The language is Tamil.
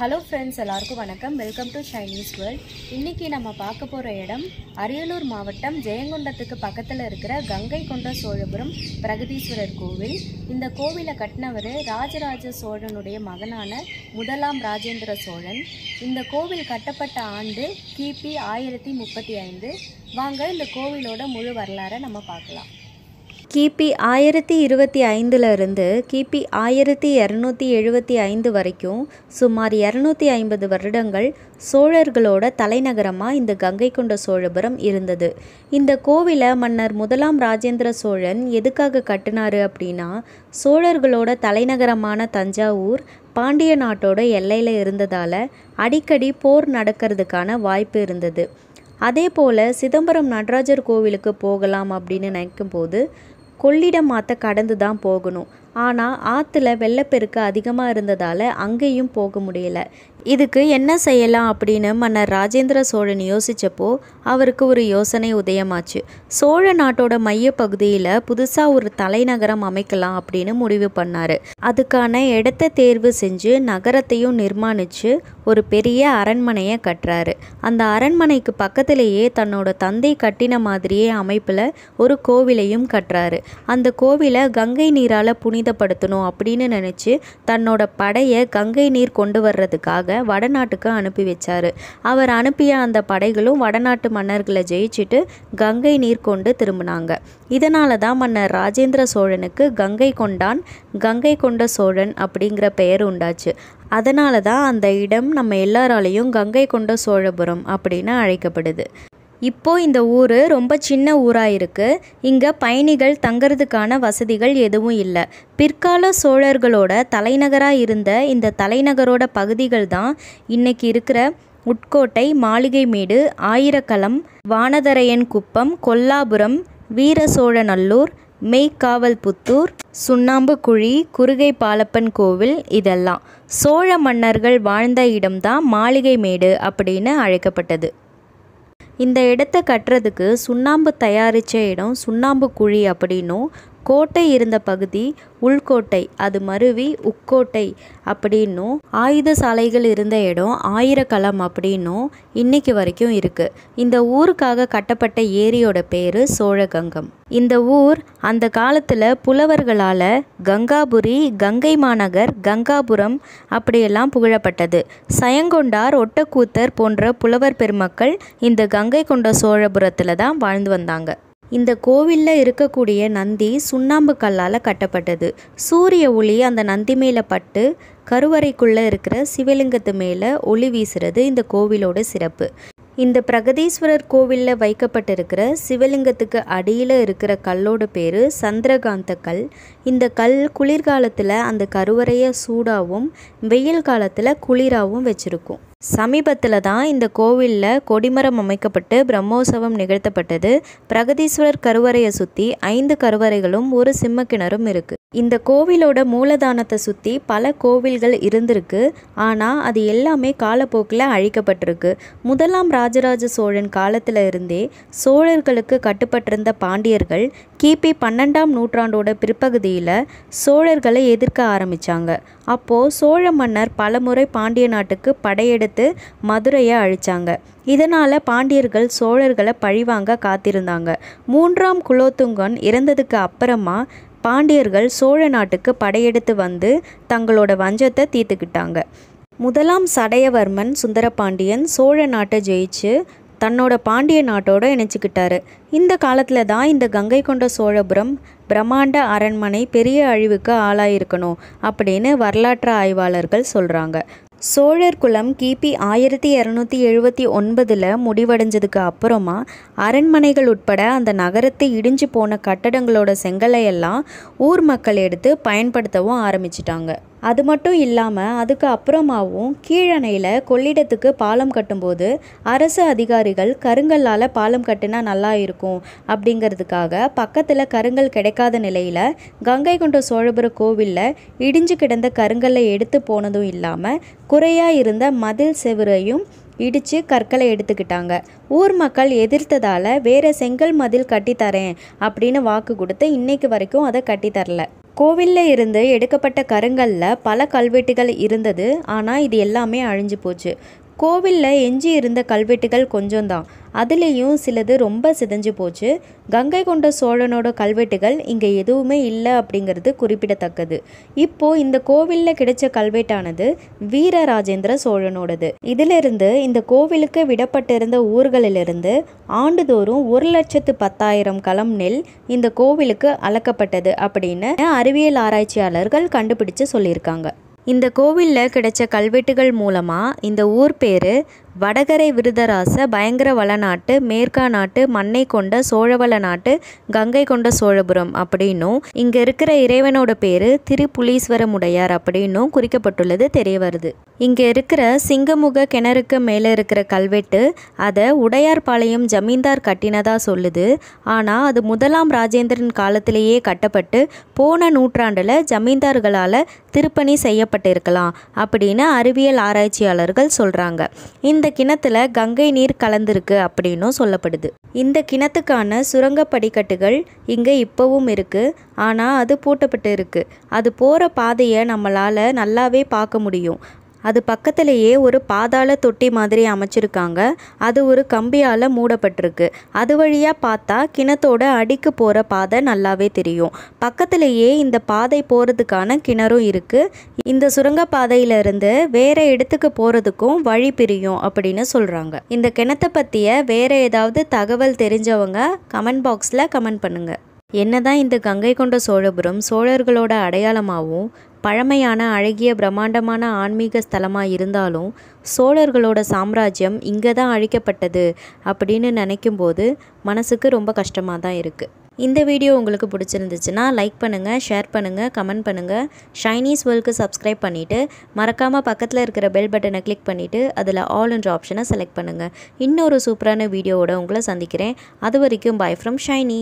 ஹலோ ஃப்ரெண்ட்ஸ் எல்லாருக்கும் வணக்கம் வெல்கம் டு சைனீஸ் வேர்ல்ட் இன்றைக்கி நம்ம பார்க்க போகிற இடம் அரியலூர் மாவட்டம் ஜெயங்கொண்டத்துக்கு பக்கத்தில் இருக்கிற கங்கை கொண்ட சோழபுரம் பிரகதீஸ்வரர் கோவில் இந்த கோவிலை கட்டினவர் ராஜராஜ சோழனுடைய மகனான முதலாம் ராஜேந்திர சோழன் இந்த கோவில் கட்டப்பட்ட ஆண்டு கிபி ஆயிரத்தி முப்பத்தி ஐந்து வாங்க இந்த கோவிலோட முழு வரலாறை நம்ம பார்க்கலாம் கிபி ஆயிரத்தி இருபத்தி ஐந்துலேருந்து கிபி ஆயிரத்தி இரநூத்தி எழுபத்தி ஐந்து வரைக்கும் சுமார் இரநூத்தி ஐம்பது வருடங்கள் சோழர்களோட தலைநகரமாக இந்த கங்கை கொண்ட சோழபுரம் இருந்தது இந்த கோவிலை மன்னர் முதலாம் ராஜேந்திர சோழன் எதுக்காக கட்டினாரு அப்படின்னா சோழர்களோட தலைநகரமான தஞ்சாவூர் பாண்டிய நாட்டோட எல்லையில் இருந்ததால் அடிக்கடி போர் நடக்கிறதுக்கான வாய்ப்பு இருந்தது அதே போல் சிதம்பரம் நடராஜர் கோவிலுக்கு போகலாம் அப்படின்னு நினைக்கும் போது கொள்ளிடமாத்த கடந்து தான் போகணும் ஆனால் ஆற்றுல வெள்ளப்பெருக்கு அதிகமாக இருந்ததால் அங்கேயும் போக முடியல இதுக்கு என்ன செய்யலாம் அப்படின்னு மன்னர் ராஜேந்திர சோழன் யோசித்தப்போ அவருக்கு ஒரு யோசனை உதயமாச்சு சோழ நாட்டோட மைய பகுதியில் புதுசாக ஒரு தலைநகரம் அமைக்கலாம் அப்படின்னு முடிவு பண்ணார் அதுக்கான இடத்த தேர்வு செஞ்சு நகரத்தையும் நிர்மாணித்து ஒரு பெரிய அரண்மனையை கட்டுறாரு அந்த அரண்மனைக்கு பக்கத்திலேயே தன்னோட தந்தை கட்டின மாதிரியே அமைப்பில் ஒரு கோவிலையும் கட்டுறாரு அந்த கோவிலை கங்கை நீரால் புனி புனிதப்படுத்தணும் அப்படின்னு நினச்சி தன்னோட படையை கங்கை நீர் கொண்டு வர்றதுக்காக வடநாட்டுக்கு அனுப்பி வச்சார் அவர் அனுப்பிய அந்த படைகளும் வடநாட்டு மன்னர்களை ஜெயிச்சுட்டு கங்கை நீர் கொண்டு திரும்பினாங்க இதனால தான் மன்னர் ராஜேந்திர சோழனுக்கு கங்கை கொண்டான் கங்கை கொண்ட சோழன் அப்படிங்கிற பெயர் உண்டாச்சு அதனால தான் அந்த இடம் நம்ம எல்லாராலையும் கங்கை கொண்ட சோழபுரம் அப்படின்னு அழைக்கப்படுது இப்போது இந்த ஊர் ரொம்ப சின்ன ஊராக இருக்குது இங்கே பயணிகள் தங்குறதுக்கான வசதிகள் எதுவும் இல்லை பிற்கால சோழர்களோட தலைநகராக இருந்த இந்த தலைநகரோட பகுதிகள் தான் இன்றைக்கி இருக்கிற உட்கோட்டை மாளிகை மேடு ஆயிரக்களம் வானதரையன் குப்பம் கொல்லாபுரம் வீர சோழநல்லூர் மெய்க்காவல்புத்தூர் சுண்ணாம்புக்குழி குறுகை பாலப்பன் கோவில் இதெல்லாம் சோழ மன்னர்கள் வாழ்ந்த இடம்தான் மாளிகை மேடு அப்படின்னு அழைக்கப்பட்டது இந்த இடத்த கட்டுறதுக்கு சுண்ணாம்பு தயாரித்த இடம் சுண்ணாம்பு குழி அப்படின்னும் கோட்டை இருந்த பகுதி உள்கோட்டை அது மருவி உக்கோட்டை அப்படின்னும் ஆயுத சாலைகள் இருந்த இடம் ஆயிரக்களம் அப்படின்னும் இன்னைக்கு வரைக்கும் இருக்குது இந்த ஊருக்காக கட்டப்பட்ட ஏரியோட பேர் சோழகங்கம் இந்த ஊர் அந்த காலத்தில் புலவர்களால் கங்காபுரி கங்கை மாநகர் கங்காபுரம் அப்படியெல்லாம் புகழப்பட்டது சயங்கொண்டார் ஒட்டக்கூத்தர் போன்ற புலவர் பெருமக்கள் இந்த கங்கை கொண்ட சோழபுரத்தில் தான் வாழ்ந்து வந்தாங்க இந்த கோவிலில் இருக்கக்கூடிய நந்தி சுண்ணாம்பு கல்லால் கட்டப்பட்டது சூரிய ஒளி அந்த நந்தி மேலே பட்டு கருவறைக்குள்ளே இருக்கிற சிவலிங்கத்து மேலே ஒளி வீசுறது இந்த கோவிலோட சிறப்பு இந்த பிரகதீஸ்வரர் கோவிலில் வைக்கப்பட்டிருக்கிற சிவலிங்கத்துக்கு அடியில் இருக்கிற கல்லோட பேர் சந்திரகாந்த கல் இந்த கல் குளிர்காலத்தில் அந்த கருவறையை சூடாகவும் வெயில் காலத்தில் குளிராகவும் வச்சுருக்கும் சமீபத்தில் தான் இந்த கோவிலில் கொடிமரம் அமைக்கப்பட்டு பிரம்மோற்சவம் நிகழ்த்தப்பட்டது பிரகதீஸ்வரர் கருவறையை சுற்றி ஐந்து கருவறைகளும் ஒரு சிம்ம கிணறும் இருக்குது இந்த கோவிலோட மூலதானத்தை சுற்றி பல கோவில்கள் இருந்திருக்கு ஆனால் அது எல்லாமே காலப்போக்கில் அழிக்கப்பட்டிருக்கு முதலாம் ராஜராஜ சோழன் காலத்தில் இருந்தே சோழர்களுக்கு கட்டுப்பட்டிருந்த பாண்டியர்கள் கிபி பன்னெண்டாம் நூற்றாண்டோட பிற்பகுதியில் சோழர்களை எதிர்க்க ஆரம்பித்தாங்க அப்போது சோழ மன்னர் பலமுறை பாண்டிய நாட்டுக்கு படையெடுத்து மதுரையை அழித்தாங்க இதனால் பாண்டியர்கள் சோழர்களை பழிவாங்க காத்திருந்தாங்க மூன்றாம் குலோத்துங்கன் இறந்ததுக்கு அப்புறமா பாண்டியர்கள் சோழ நாட்டுக்கு படையெடுத்து வந்து தங்களோட வஞ்சத்தை தீர்த்துக்கிட்டாங்க முதலாம் சடையவர்மன் சுந்தரபாண்டியன் சோழ நாட்டை ஜெயிச்சு தன்னோட பாண்டிய நாட்டோட இணைச்சிக்கிட்டாரு இந்த காலத்தில் தான் இந்த கங்கை கொண்ட சோழபுரம் பிரம்மாண்ட அரண்மனை பெரிய அழிவுக்கு ஆளாயிருக்கணும் அப்படின்னு வரலாற்று ஆய்வாளர்கள் சொல்கிறாங்க சோழர் குலம் கிபி ஆயிரத்தி இரநூத்தி எழுபத்தி ஒன்பதில் முடிவடைஞ்சதுக்கு அப்புறமா அரண்மனைகள் உட்பட அந்த நகரத்தை இடிஞ்சு போன கட்டடங்களோட செங்கலையெல்லாம் ஊர் மக்கள் எடுத்து பயன்படுத்தவும் ஆரம்பிச்சிட்டாங்க அது மட்டும் இல்லாமல் அதுக்கு அப்புறமாவும் கீழணையில் கொள்ளிடத்துக்கு பாலம் கட்டும்போது அரசு அதிகாரிகள் கருங்கல்லால் பாலம் கட்டினா நல்லா இருக்கும் அப்படிங்கிறதுக்காக பக்கத்தில் கருங்கல் கிடைக்காத நிலையில் கங்கை கொண்ட சோழபுர கோவிலில் இடிஞ்சு கிடந்த கருங்கல்லை எடுத்து போனதும் இல்லாமல் குறையாக இருந்த மதில் செவரையும் இடித்து கற்களை எடுத்துக்கிட்டாங்க ஊர் மக்கள் எதிர்த்ததால் வேறு செங்கல் மதில் கட்டித்தரேன் அப்படின்னு வாக்கு கொடுத்து இன்றைக்கு வரைக்கும் அதை கட்டித்தரல கோவிலில் இருந்து எடுக்கப்பட்ட கருங்கல்ல பல கல்வெட்டுகள் இருந்தது ஆனால் இது எல்லாமே அழிஞ்சு போச்சு கோவிலில் எஞ்சி இருந்த கல்வெட்டுகள் கொஞ்சம்தான் அதுலேயும் சிலது ரொம்ப சிதைஞ்சு போச்சு கங்கை கொண்ட சோழனோட கல்வெட்டுகள் இங்கே எதுவுமே இல்லை அப்படிங்கிறது குறிப்பிடத்தக்கது இப்போது இந்த கோவிலில் கிடைச்ச கல்வெட்டானது வீரராஜேந்திர சோழனோடது இதிலிருந்து இந்த கோவிலுக்கு விடப்பட்டிருந்த ஊர்களிலிருந்து ஆண்டுதோறும் ஒரு லட்சத்து பத்தாயிரம் களம் நெல் இந்த கோவிலுக்கு அளக்கப்பட்டது அப்படின்னு அறிவியல் ஆராய்ச்சியாளர்கள் கண்டுபிடிச்சு சொல்லியிருக்காங்க இந்த கோவிலில் கிடைச்ச கல்வெட்டுகள் மூலமாக இந்த ஊர் பேர் வடகரை விருதராச பயங்கர நாட்டு மேற்கா நாட்டு மண்ணை கொண்ட சோழவள நாட்டு கங்கை கொண்ட சோழபுரம் அப்படின்னும் இங்கே இருக்கிற இறைவனோட பேர் திருப்புலீஸ்வரமுடையார் அப்படின்னும் குறிக்கப்பட்டுள்ளது தெரிய வருது இங்கே இருக்கிற சிங்கமுக கிணறுக்கு மேலே இருக்கிற கல்வெட்டு அதை உடையார்பாளையம் ஜமீன்தார் கட்டினதா சொல்லுது ஆனால் அது முதலாம் ராஜேந்திரன் காலத்திலேயே கட்டப்பட்டு போன நூற்றாண்டில் ஜமீன்தார்களால் திருப்பணி செய்யப்பட்டிருக்கலாம் அப்படின்னு அறிவியல் ஆராய்ச்சியாளர்கள் சொல்கிறாங்க இந்த கிணத்துல கங்கை நீர் கலந்திருக்கு அப்படின்னும் சொல்லப்படுது இந்த கிணத்துக்கான சுரங்க படிக்கட்டுகள் இங்கே இப்போவும் இருக்குது ஆனால் அது பூட்டப்பட்டு இருக்குது அது போகிற பாதையை நம்மளால் நல்லாவே பார்க்க முடியும் அது பக்கத்திலேயே ஒரு பாதாள தொட்டி மாதிரி அமைச்சிருக்காங்க அது ஒரு கம்பியால் மூடப்பட்டிருக்கு அது வழியாக பார்த்தா கிணத்தோட அடிக்கு போகிற பாதை நல்லாவே தெரியும் பக்கத்திலேயே இந்த பாதை போகிறதுக்கான கிணறும் இருக்குது இந்த சுரங்கப்பாதையிலிருந்து வேறு இடத்துக்கு போகிறதுக்கும் வழி பிரியும் அப்படின்னு சொல்கிறாங்க இந்த கிணத்தை பற்றிய வேறு ஏதாவது தகவல் தெரிஞ்சவங்க கமெண்ட் பாக்ஸில் கமெண்ட் பண்ணுங்கள் என்னதான் இந்த கங்கை கொண்ட சோழபுரம் சோழர்களோட அடையாளமாகவும் பழமையான அழகிய பிரம்மாண்டமான ஆன்மீக ஸ்தலமாக இருந்தாலும் சோழர்களோட சாம்ராஜ்யம் இங்கே தான் அழிக்கப்பட்டது அப்படின்னு நினைக்கும்போது மனசுக்கு ரொம்ப கஷ்டமாக தான் இருக்குது இந்த வீடியோ உங்களுக்கு பிடிச்சிருந்துச்சுன்னா லைக் பண்ணுங்கள் ஷேர் பண்ணுங்கள் கமெண்ட் பண்ணுங்கள் ஷைனீஸ் வேர்ல்டுக்கு சப்ஸ்கிரைப் பண்ணிவிட்டு மறக்காமல் பக்கத்தில் இருக்கிற பெல் பட்டனை கிளிக் பண்ணிவிட்டு அதில் ஆல் என்ற ஆப்ஷனை செலக்ட் பண்ணுங்கள் இன்னொரு சூப்பரான வீடியோவோட உங்களை சந்திக்கிறேன் அது வரைக்கும் பாய் ஃப்ரம் ஷைனி